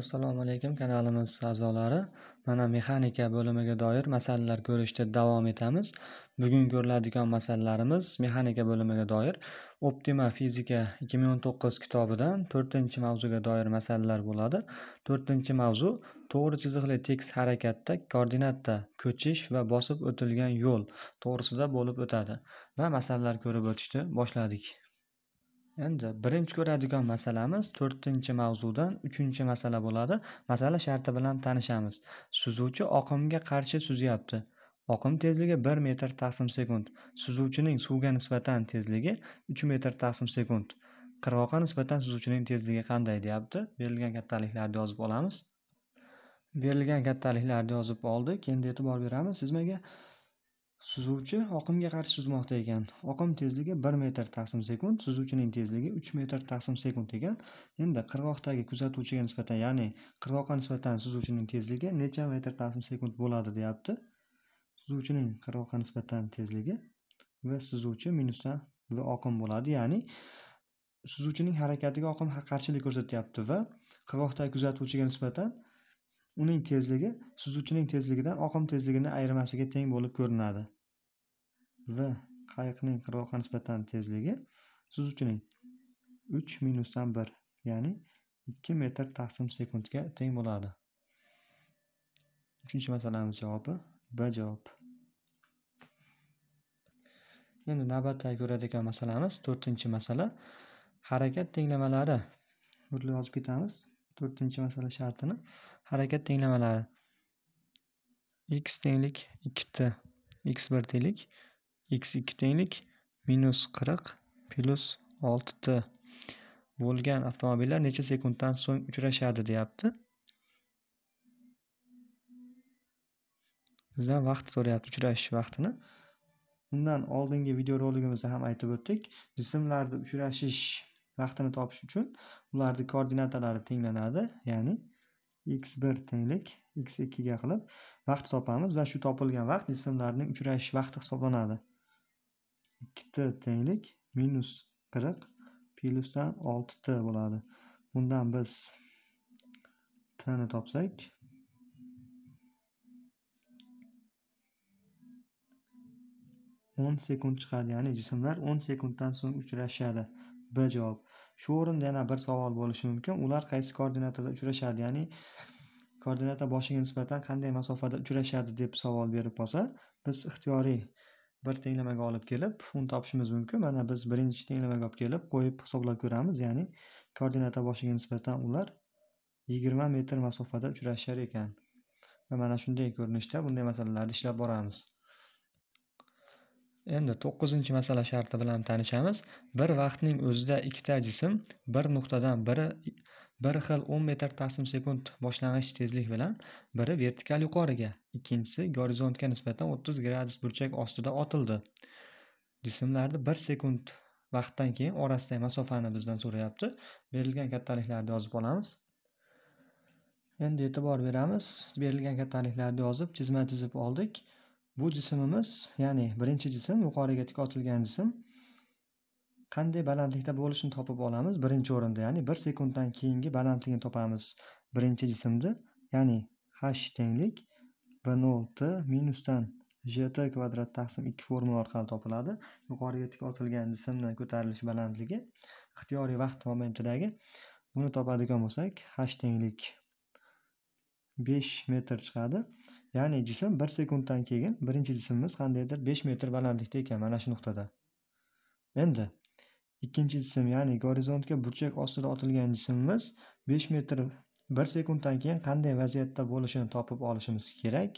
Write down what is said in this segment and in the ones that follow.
assalomu alaykum kanalimiz a'zolari mana mexanika bo'limiga doir masalalar ko'rishda davom etamiz bugun ko'riladigan masalalarimiz mexanika bo'limiga doir optima fizika 2019 kitobidan 4 mavzuga doir masalalar bo'ladi 4 mavzu to'g'ri chiziqli tekis harakatda koordinatda ko'chish va bosib o'tilgan yo'l to'g'risida bo'lib o'tadi va masalalar ko'rib o'tishni boshladik endi birinchi ko'radigan masalamiz to'rtinchi mavzudan uchinchi masala bo'ladi masala sharti bilan tanishamiz suzuvchi oqimga qarshi suzyapti oqim tezligi bir metr taqsim sekund suzuvchining suvga nisbatan tezligi uch metr taqsim sekund qirg'oqqa nisbatan suzuvchining tezligi qanday deyapti berilgan kattaliklarni yozib olamiz berilgan kattaliklarni yozib oldik endi e'tibor beramiz sizmaga suzuvchi oqimga qarshi suzmoqda ekan oqim tezligi bir metr taqsim sekund suzuvchining tezligi uch metr taqsim sekund ekan endi qirg'oqdagi kuzatuvchiga nisbatan ya'ni qirg'oqqa nisbatan suzuvchining tezligi necha metr taqsim sekund bo'ladi deyapti suzuvchining qirg'oqqa nisbatan tezligi va suzuvchi minusdan va oqim bo'ladi ya'ni suzuvchining harakatiga oqim qarshilik ko'rsatyapti va qirg'oqdagi kuzatuvchiga nisbatan uning tezligi suzuvchining tezligidan oqim tezligini ayirmasiga teng bo'lib ko'rinadi va qayiqning qirg'oqqa nisbatan tezligi suzuvchining uch minusdan bir ya'ni ikki metr taqsim sekundga teng bo'ladi uchinchi masalamiz javobi b javob endi navbatdagi ko'radigan masalamiz to'rtinchi masala harakat tenglamalari yozib ketamiz to'rtinchi masala shartini harakat tenglamalari x tenglik ikki t x bir tenglik x 2 tenglik minus plus 6t bo'lgan avtomobillar necha sekunddan so'ng uchrashadi deyapti bizdan vaqt so'rayapti uchrashish vaqtini undan oldingi videorolikimizda ham aytib o'tdik jismlarni uchrashish vaqtini topish uchun ularni koordinatalari tenglanadi ya'ni x 1 tenglik x 2 ga qilib vaqt topamiz va shu topilgan vaqt jismlarning uchrashish vaqti hisoblanadi 2T tenglik minus 40 plusdan 6 t bo'ladi bundan biz T ni topsak o'n sekund chiqadi ya'ni jismlar o'n sekunddan so'ng uchrashadi b javob shu o'rinda yana bir savol bo'lishi mumkin ular qaysi koordinatada uchrashadi ya'ni koordinata boshiga nisbatan qanday masofada uchrashadi deb savol berib qolsa biz ixtiyoriy bir tenglamaga olib kelib uni topishimiz mumkin mana biz birinchi tenglamaga olib kelib qo'yib hisoblab ko'ramiz ya'ni koordinata boshiga nisbatan ular yigirma metr masofada uchrashar ekan va mana shunday ko'rinishda bunday masalalarni ishlab boramiz endi to'qqizinchi masala sharti bilan tanishamiz bir vaqtning o'zida ikkita jism bir nuqtadan biri bir xil o'n metr taqsim sekund boshlang'ich tezlik bilan biri vertikal yuqoriga ikkinchisi gorizontga nisbatan o'ttiz gradus burchak ostida otildi jismlarni bir sekund vaqtdan keyin orasidagi masofani bizdan so'rayapti berilgan kattaliklarni yozib olamiz endi e'tibor beramiz berilgan kattaliklarni yozib chizma chizib oldik Bu jismimiz, ya'ni birinchi jism yuqoriga otilgan jism qanday balandlikda bo'lishini topib olamiz birinchi o'rinda, ya'ni 1 sekunddan keyingi balandligini topamiz birinchi jismni, ya'ni h tenglik t minusdan jt kvadrat taqsim 2 formula orqali topiladi. Yuqoriga tik otilgan jismning ko'tarilish balandligi ixtiyoriy vaqt momentidagi buni topadigan bo'lsak h tenglik 5 metr chiqadi ya'ni jism bir sekunddan keyin birinchi jismimiz qandaydir besh metr balandlikda ekan mana shu nuqtada endi ikkinchi jism ya'ni gorizontga burchak ostida otilgan jismimiz besh metr bir sekunddan keyin qanday vaziyatda bo'lishini topib olishimiz kerak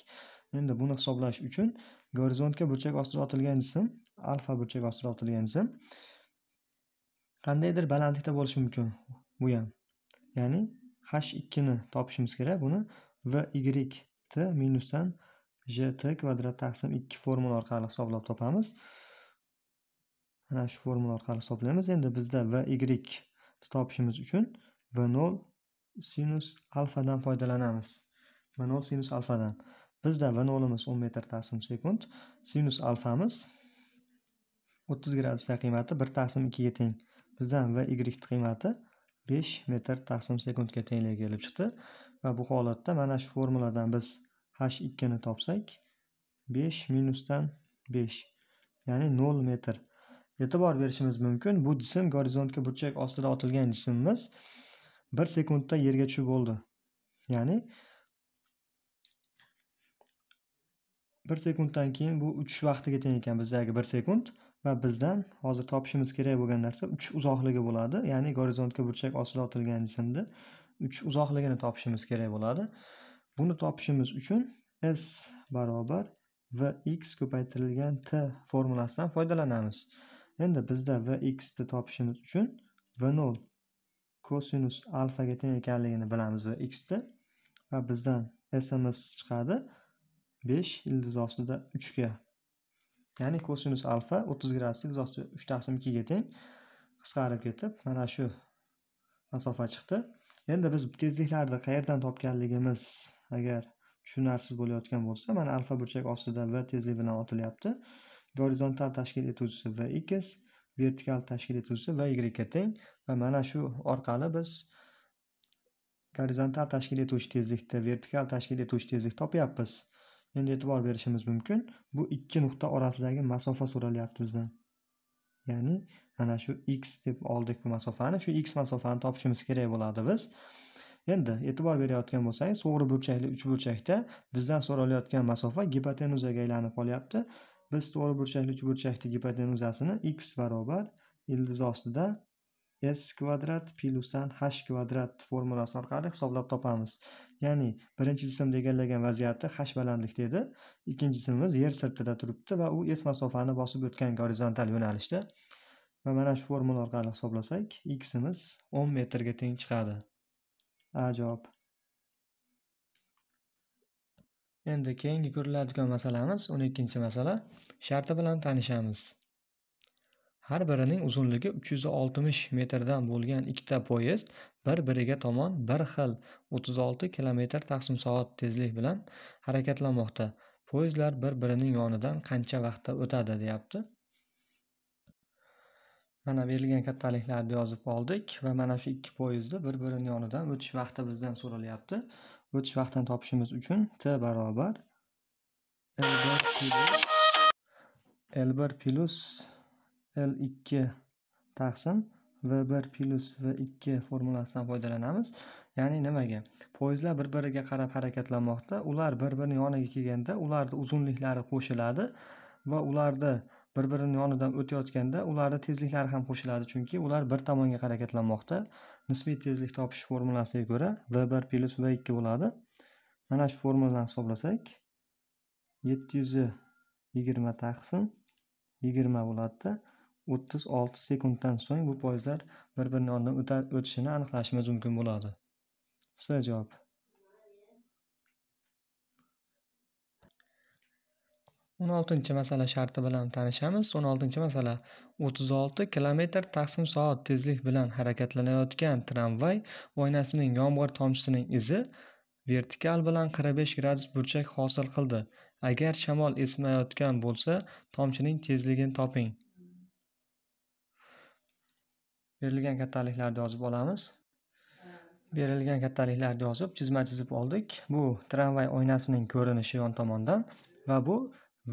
endi buni hisoblash uchun gorizontga burchak ostida otilgan jism alfa burchak ostida otilgan jism qandaydir balandlikda bo'lishi mumkin bu ham ya'ni h ikkini topishimiz kerak buni v y t minusdan jt kvadrat taqsim ikki formula orqali hisoblab topamiz mana shu formula orqali hisoblaymiz endi bizda v y topishimiz uchun v nol sinus alfadan foydalanamiz v nol sinus alfadan bizda v nolimiz o'n metr taqsim sekund sinus alfamiz o'ttiz gradusda qiymati bir taqsim ikkiga teng bizdan v y qiymati besh metr taqsim sekundga tenglik kelib chiqdi va bu holatda mana shu formuladan biz h ikkini topsak besh minusdan besh ya'ni nol metr e'tibor berishimiz mumkin bu jism gorizontga burchak ostida otilgan jismimiz bir sekundda yerga tushib bo'ldi ya'ni bir sekunddan keyin bu uchish vaqtiga teng ekan bizdagi bir sekund va bizdan hozir topishimiz kerak bo'lgan narsa uch uzoqligi bo'ladi ya'ni gorizontga burchak otilgan jismni uch uzoqligini topishimiz kerak bo'ladi buni topishimiz uchun s barobar vx ko'paytirilgan t formulasidan foydalanamiz endi bizda vxni topishimiz uchun v nol kosinus alfaga teng ekanligini bilamiz vxni va bizdan simiz chiqadi besh ildiz ostida uchga ya'ni kosinus alfa 30 graduslik izohchi 2 taqsim ikkiga teng qisqarib ketib mana shu masofa chiqdi endi biz tezliklarni qayerdan topganligimiz agar tushunarsiz bo'layotgan bo'lsa mana alfa burchak ostida v tezlik bilan otilyapti gorizontal tashkil etuvchisi v ikkiz vertikal tashkil etuvchisi v yga teng va mana shu orqali biz gorizontal tashkil etuvchi tezlikda vertikal tashkil etuvchi tezlik topyapmiz endi e'tibor berishimiz mumkin bu ikki nuqta orasidagi masofa so'ralyapti bizdan ya'ni ana shu x deb oldik bu masofani shu x masofani topishimiz kerak bo'ladi biz endi e'tibor berayotgan bo'lsangiz to'g'ri burchakli uchburchakda bizdan so'ralayotgan masofa gipotenuzaga aylanib qolyapti biz to'g'ri burchakli uchburchakni gipotenuzasini x barobar ildiz ostida s kvadrat plusdan h kvadrat formulasi orqali hisoblab topamiz ya'ni birinchi jism egallagan vaziyati h balandlikda edi ikkinchi jismimiz yer sirtida turibdi va u s masofani bosib o'tgan gorizontal yo'nalishda va mana shu formula orqali hisoblasak ximiz o'n metrga teng chiqadi a javob endi keyingi ko'riladigan masalamiz o'n ikkinchi masala sharti bilan tanishamiz har birining uzunligi 360 metrdan bo'lgan ikkita poyezd bir biriga tomon bir xil 36 kilometr taqsim soat tezlik bilan harakatlanmoqda poyezdlar bir birining yonidan qancha vaqtda o'tadi deyapti mana berilgan kattaliklarni yozib oldik va mana shu ikki poyezdni bir birini yonidan o'tish vaqti bizdan so'ralyapti o'tish vaqtini topishimiz uchun t barobar l bir plyus l ikki taqsim v bir plyus v ikki formulasidan foydalanamiz ya'ni nimaga poyezdlar bir biriga qarab harakatlanmoqda ular bir birini yoniga kelganda ularni uzunliklari qo'shiladi va ularni bir birini yonidan o'tayotganda ularni tezliklari ham qo'shiladi chunki ular bir tomonga harakatlanmoqda nisbiy tezlik topish formulasiga ko'ra v bir plyus v ikki bo'ladi mana shu formulani hisoblasak yetti yuz yigirma taqsim yigirma bo'ladida o'ttiz olti sekunddan so'ng bu poyezdlar bir birini oldidan o'tishini aniqlashimiz mumkin bo'ladi c javob o'n oltinchi masala sharti bilan tanishamiz o'n oltinchi masala o'ttiz olti kilometr taqsim soat tezlik bilan harakatlanayotgan tramvay oynasining yomg'ir tomchisining izi vertikal bilan qirq besh gradus burchak hosil qildi agar shamol esmayotgan bo'lsa tomchining tezligini toping berilgan kattaliklarni yozib olamiz berilgan kattaliklarni yozib chizma chizib oldik bu tramvay oynasining ko'rinishi yon tomondan va bu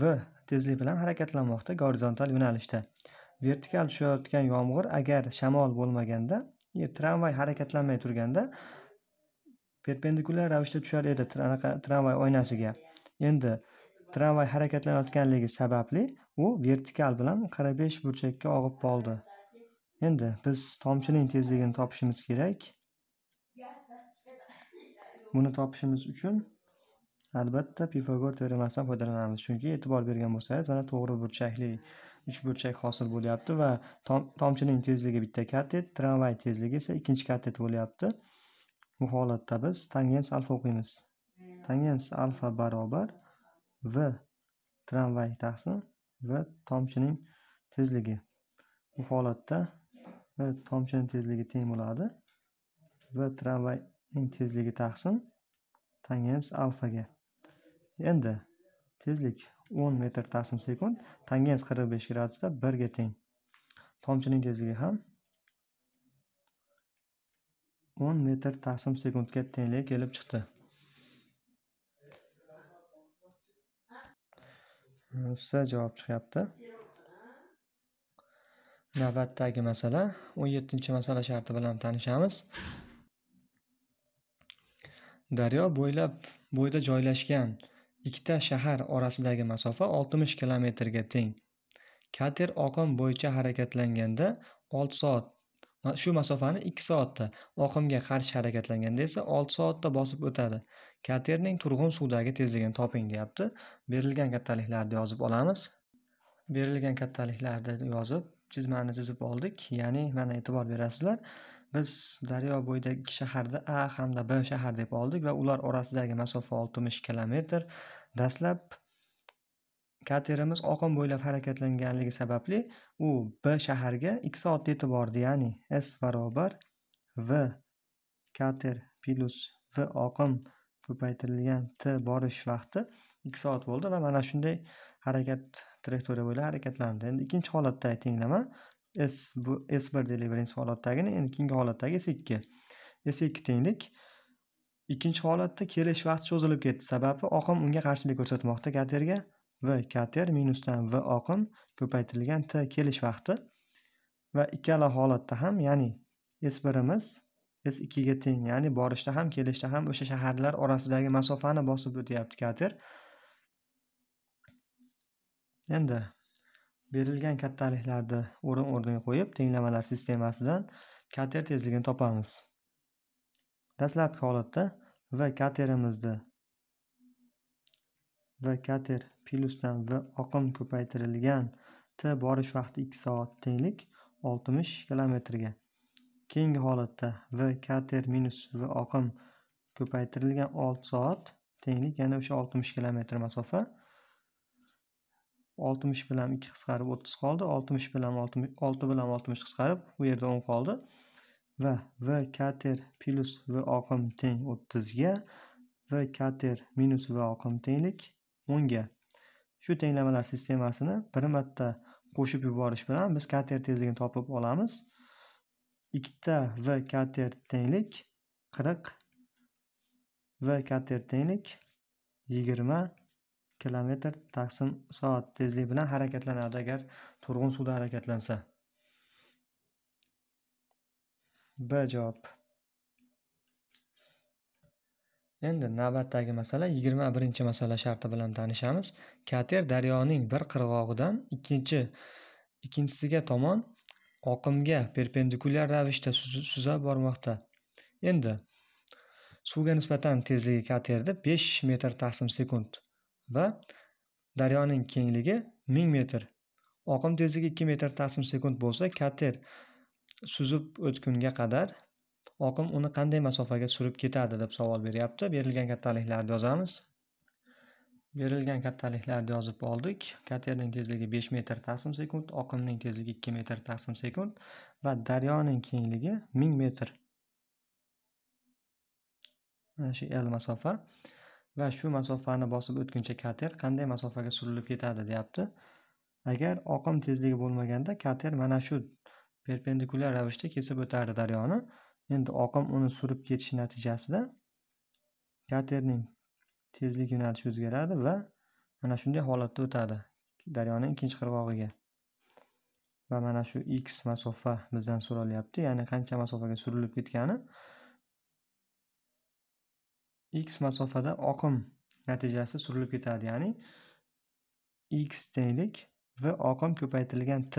v tezlik bilan harakatlanmoqda gorizontal yo'nalishda vertikal tushayotgan yomg'ir agar shamol bo'lmaganda e, tramvay harakatlanmay turganda perpendikulyar ravishda tushar edi tramvay oynasiga endi tramvay harakatlanayotganligi sababli u vertikal bilan qirq besh burchakka og'ib qoldi Endi biz tomchining tezligini topishimiz kerak. Buni topishimiz uchun albatta Pifagor teoremasidan foydalanamiz. Chunki e'tibor bergan bo'lsangiz, mana to'g'ri burchakli uchburchak hosil bo'lyapti va tomchining tezligi bitta katet, tramvay tezligi esa ikkinchi katet bo'lyapti. Bu holatda biz tangens alfa o'qiymiz. Tangens alfa barobar v tramvay taqsim v tomchining tezligi. Bu holatda va tomchining tezligi teng bo'ladi va tramvayning tezligi taqsim tangens alfaga endi tezlik 10 metr taqsim sekund tangens 45 gradusda 1 ga teng tomchining tezligi ham 10 metr taqsim sekundga tengli kelib chiqdi s javob chiqyapti navbatdagi masala 17 masala sharti bilan tanishamiz daryo bo'ylab bo'yda joylashgan ikkita shahar orasidagi masofa 60 kilometrga teng kater oqim bo'yicha harakatlanganda 6 soat shu masofani 2 soatda oqimga qarshi harakatlanganda esa 6 soatda bosib o'tadi katerning turg'un suvdagi tezligini toping deyapti berilgan kattaliklarni yozib olamiz berilgan kattaliklarni yozib chizmani chizib oldik ya'ni mana e'tibor berasizlar biz daryo bo'yidagi shaharda a hamda b shahar deb oldik va ular orasidagi masofa oltmish kilometr dastlab katerimiz oqim bo'ylab harakatlanganligi sababli u b shaharga ikki soatda yetib bordi ya'ni s barobar v kater plyus v oqim ko'paytirilgan t borish vaqti ikki soat bo'ldi va mana shunday harakat trayektoriya bo'ylab harakatlandi endi ikkinchi holatda tenglama s bu s bir deylik birinchi holatdagini endi keyingi holatdagi s ikki s ikki tenglik ikkinchi holatda kelish vaqti cho'zilib ketdi sababi oqim unga qarshilik ko'rsatmoqda katerga v kater minusdan v oqim ko'paytirilgan t kelish vaqti va ikkala holatda ham ya'ni s birimiz s ikkiga teng ya'ni borishda ham kelishda ham o'sha shaharlar orasidagi masofani bosib o'tyapti kater endi berilgan kattaliklarni o'rin o'rniga qo'yib tenglamalar sistemasidan kater tezligini topamiz dastlabki holatda v katerimizni v kater plyusdan v oqim ko'paytirilgan t borish vaqti ikki soat tenglik oltmish kilometrga keyingi holatda v kater minus v oqim ko'paytirilgan 6 soat tenglik yana o'sha 60 kilometr masofa 60 bilan 2 qisqarib 30 qoldi 60 bilan 6 bilan 60 qisqarib bu yerda 10 qoldi va v kater plus v oqim teng 30 ga v kater minus v oqim tenglik 10 ga shu tenglamalar sistemasini bir marta qo'shib yuborish bilan biz kater tezligini topib olamiz ikkita v kater tenglik qirq v kater tenglik yigirma kilometr taqsim soat tezlik bilan harakatlanadi agar turg'un suvda harakatlansa b javob endi navbatdagi masala yigirma birinchi masala sharti bilan tanishamiz kater daryoning bir qirg'og'idan ikkinchi ikkinchisiga tomon oqimga perpendikulyar ravishda suzib bormoqda endi suvga nisbatan tezligi katerda 5 metr taqsim sekund va daryoning kengligi 1000 metr oqim tezligi 2 metr taqsim sekund bo'lsa kater suzib o'tgunga qadar oqim uni qanday masofaga surib ketadi deb savol beryapti berilgan kattaliklarni yozamiz berilgan kattaliklarni yozib oldik katerning tezligi 5 metr taqsim sekund oqimning tezligi 2 metr taqsim sekund va daryoning kengligi 1000 metr mana shu l masofa va shu masofani bosib o'tguncha kater qanday masofaga surilib ketadi deyapti agar oqim tezligi bo'lmaganda kater mana shu perpendikulyar ravishda kesib o'tardi daryoni endi oqim uni surib ketishi natijasida katerning tezlik yo'nalishi o'zgaradi va mana shunday holatda o'tadi daryoni ikkinchi qirg'og'iga va mana shu x masofa bizdan so'ralyapti ya'ni qancha masofaga surilib ketgani x masofada oqim natijasida surilib ketadi ya'ni x tenglik v oqim ko'paytirilgan t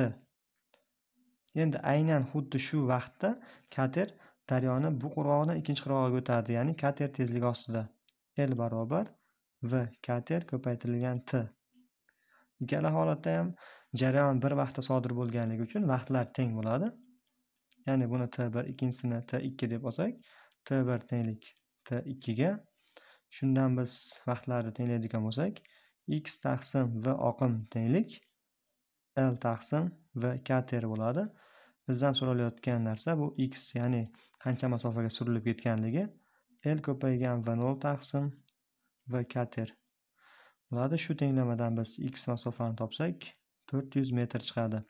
endi aynan xuddi shu vaqtda kater daryoni bu qirg'og'idan ikkinchi qirg'og'iga o'tadi ya'ni kater tezligi ostida l barobar v kater ko'paytirilgan t ikkala holatda ham jarayon bir vaqtda sodir bo'lganligi uchun vaqtlar teng bo'ladi ya'ni buni t bir ikkinchisini t ikki deb olsak t bir tenglik t ikkiga shundan biz vaqtlarni tenglaydigan bo'lsak x taqsim v oqim tenglik l taqsim v kater bo'ladi bizdan so'ralayotgan narsa bu x ya'ni qancha masofaga surilib ketganligi L ko'paygan va 0 taqsim va kater. Bo'ladi shu tenglamadan biz x masofani topsak 400 metr chiqadi.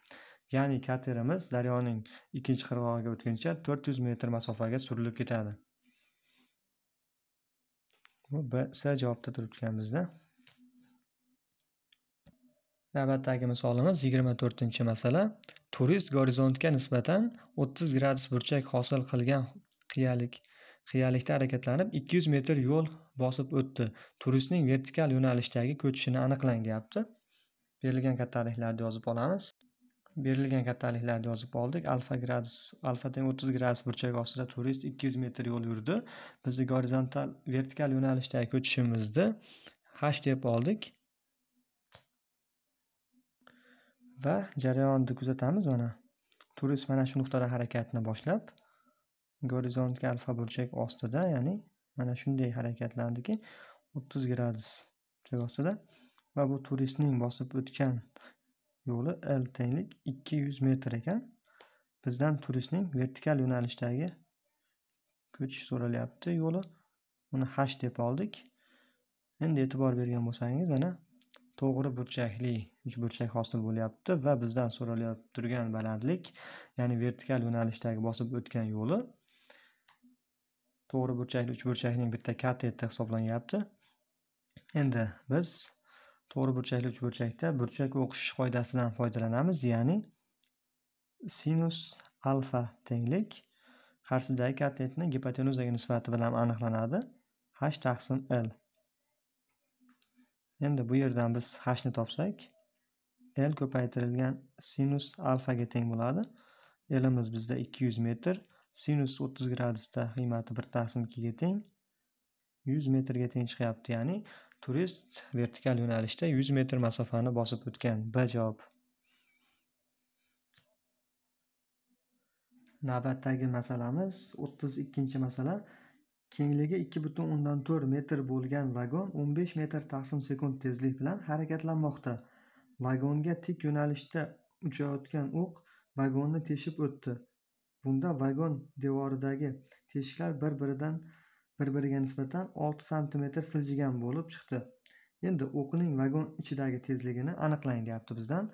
Ya'ni katerimiz daryoning ikkinchi qirg'og'iga o'tguncha 400 metr masofaga surilib ketadi. Bu B C javobda turibdi bizda. Navbatdagi misolimiz 24-masala. Turist gorizontga nisbatan 30 gradus burchak hosil qilgan qiyalik qiyalikda harakatlanib 200 metr yo'l bosib o'tdi turistning vertikal yo'nalishdagi ko'chishini aniqlanyapti berilgan kattaliklarni yozib olamiz berilgan kattaliklarni yozib oldik alfa gradus alfa teng o'ttiz gradus burchagi ostida turist ikki yuz metr yo'l yurdi bizni gorizontal vertikal yo'nalishdagi ko'chishimizni h deb oldik va jarayonni kuzatamiz mana turist mana shu nuqtada harakatni boshlab gorizontga alfa burchak ostida ya'ni mana shunday harakatlandiki o'ttiz gradus burchak ostida va bu turistning bosib o'tgan yo'li l tenglik ikki yuz metr ekan bizdan turistning vertikal yo'nalishdagi ko'chish so'ralyapti yo'li uni h deb oldik endi e'tibor bergan bo'lsangiz mana to'g'ri burchakli uchburchak hosil bo'lyapti va bizdan so'ralib turgan balandlik ya'ni vertikal yo'nalishdagi bosib o'tgan yo'li to'g'ri burchakli uchburchakning bitta kateti hisoblanyapti endi biz to'g'ri burchakli uchburchakda burchak o'qish qoidasidan foydalanamiz ya'ni sinus alfa tenglik qarshisidagi katetni gipotenuzaga nisbati bilan aniqlanadi h taqsim l endi bu yerdan biz hashni topsak l ko'paytirilgan sinus alfaga teng bo'ladi elimiz bizda 200 metr sinus 30 gradusda qiymati bir taqsimkiga teng 100 metrga teng chiqyapti ya'ni turist vertikal yo'nalishda 100 metr masofani bosib o'tgan b javob navbatdagi masalamiz 32 ikkinchi masala kengligi 2.4 butun o'ndan to'rt metr bo'lgan vagon 15 metr taqsim sekund tezlik bilan harakatlanmoqda vagonga tik yo'nalishda uchayotgan o'q vagonni teshib o'tdi bunda vagon devoridagi teshiklar bir biridan bir biriga nisbatan olti santimetr siljigan bo'lib chiqdi endi o'qning vagon ichidagi tezligini aniqlang deyapti bizdan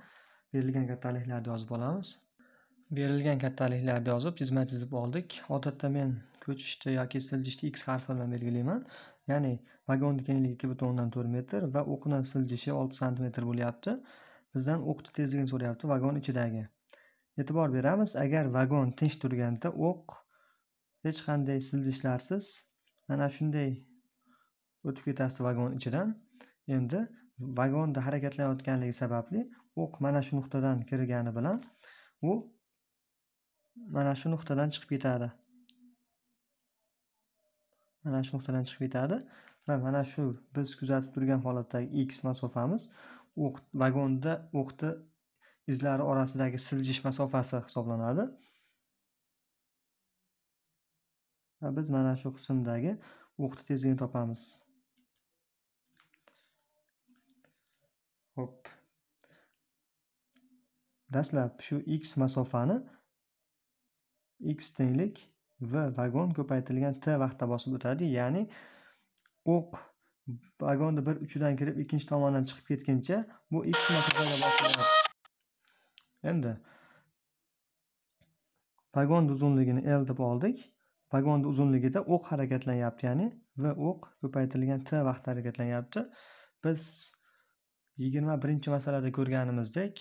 berilgan kattaliklarni yozib olamiz berilgan kattaliklarni yozib chizma chizib oldik odatda men ko'chishni yoki siljishni x harfi bilan belgilayman ya'ni vagonni kengligi ikki butun o'ndan to'rt metr va o'qni siljishi olti santimetr bo'lyapti bizdan o'qni tezligini so'rayapti vagon ichidagi e'tibor beramiz agar vagon tinch turganda o'q hech qanday siljishlarsiz mana shunday o'tib ketasiz vagon ichidan endi vagonda harakatlanayotganligi sababli o'q mana shu nuqtadan kirgani bilan u mana shu nuqtadan chiqib ketadi mana shu nuqtadan chiqib ketadi va mana shu biz kuzatib turgan holatdagi x masofamiz o'q vagonda o'qni izlari orasidagi siljish masofasi hisoblanadi va biz mana shu qismdagi o'qni tezligini topamiz hop dastlab shu x masofani x tenglik v vagon ko'paytirilgan t vaqtda bosib o'tadi ya'ni o'q vagonni bir uchidan kirib ikkinchi tomondan chiqib ketguncha bu x masofaga bosiladi endi pogonni uzunligini l deb oldik pogonni uzunligida o'q harakatlanyapti ya'ni v o'q ko'paytirilgan t vaqtda harakatlanyapti biz yigirma birinchi masalada ko'rganimizdek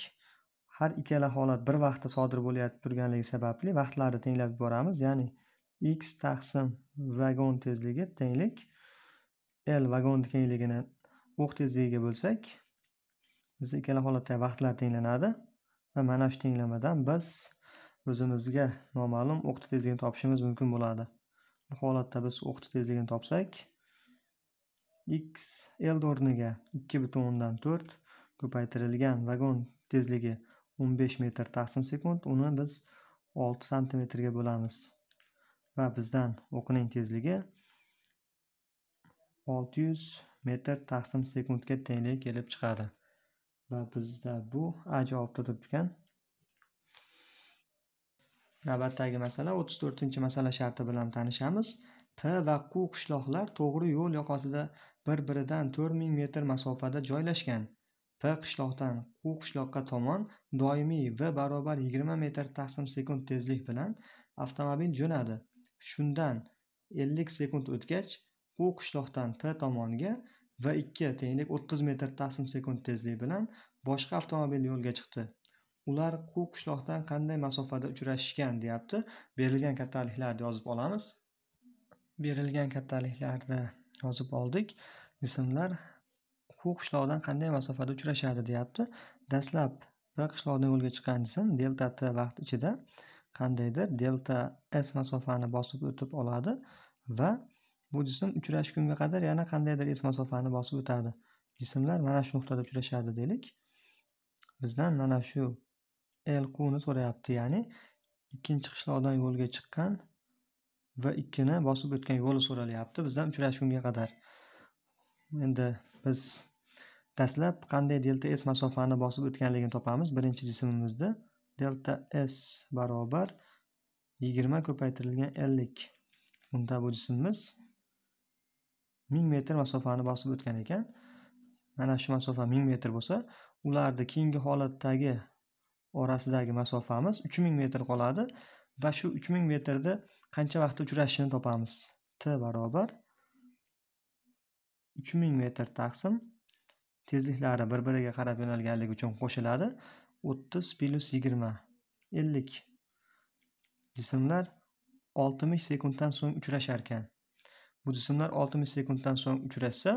har ikkala holat bir vaqtda sodir bo'layotib turganligi sababli vaqtlarni tenglab yuboramiz ya'ni x taqsim vagon tezligi tenglik l vagon kengligini o'q tezligiga bo'lsak bizda ikkala holatda vaqtlar tenglanadi va mana shu tenglamadan biz o'zimizga noma'lum o'qta tezligini topishimiz mumkin bo'ladi bu holatda biz o'qta tezligini topsak x l o'rniga ikki butun o'ndan to'rt ko'paytirilgan vagon tezligi o'n besh metr taqsim sekund uni biz olti santimetrga bo'lamiz va bizdan o'qning tezligi 600 metr taqsim sekundga tengli kelib chiqadi va bizda bu a javobda turibdikan navbatdagi masala 34 to'rtinchi masala sharti bilan tanishamiz p va q qishloqlar to'g'ri yo'l yoqasida bir biridan 4000 ming metr masofada joylashgan p qishloqdan q qishloqqa tomon doimiy v barobar 20 metr taqsim sekund tezlik bilan avtomobil jo'nadi shundan 50 sekund o'tgach q qishloqdan p tomonga va ikki tenglik o'ttiz metr taqsim sekund tezlik bilan boshqa avtomobil yo'lga chiqdi ular quv qishloqdan qanday masofada uchrashishgan deyapti berilgan kattaliklarni yozib olamiz berilgan kattaliklarni yozib oldik jismlar quv qishloqdan qanday masofada uchrashadi deyapti dastlab bir qishloqdan yo'lga chiqqan jism delta t vaqt ichida qandaydir delta s masofani bosib o'tib oladi va Bu jism uchrashgunga qadar yana qandaydir es masofani bosib o'tadi. Jismlar mana shu nuqtada uchrashadi deylik Bizdan mana shu l ni so'rayapti, ya'ni ikkinchi qishloqdan yo'lga chiqqan va ikkini bosib o'tgan yo'li so'ralyapti bizdan uchrashgunga qadar. Endi biz dastlab qanday delta s masofani bosib o'tganligini topamiz. Birinchi jismimizni delta s barobar 20 ko'paytirilgan 50. Bunda bu jismimiz ming metr masofani bosib o'tgan ekan mana shu masofa ming metr bo'lsa ularni keyingi holatdagi orasidagi masofamiz uch ming metr qoladi va shu uch ming metrda qancha vaqtda uchrashishini topamiz t barobar uch ming metr taqsim tezliklari bir biriga qarab yo'nalganligi uchun qo'shiladi o'ttiz plyus yigirma ellik jismlar oltmish sekunddan so'ng uchrashar ekan bu jismlar olti sekunddan so'ng uchrashsa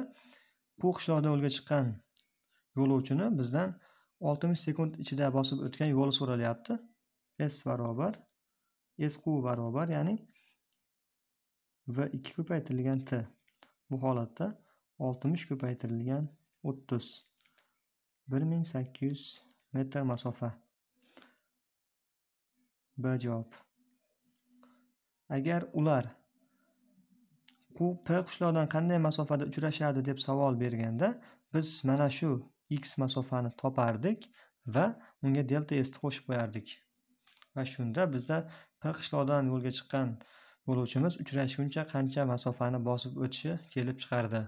bu qishloqda yo'lga chiqqan yo'lovchini bizdan oltmish sekund ichida bosib o'tgan yo'li so'ralyapti s barobar squ barobar ya'ni v ikki ko'paytirilgan t bu holatda oltmish ko'paytirilgan o'ttiz bir ming sakkiz yuz metr masofa b javob agar ular u p qushloqdan qanday masofada uchrashadi deb savol berganda biz mana shu x masofani topardik va unga delta sni qo'shib qo'yardik va shunda bizda p qishloqdan yo'lga chiqqan yo'lovchimiz uchrashguncha qancha masofani bosib o'tishi kelib chiqardi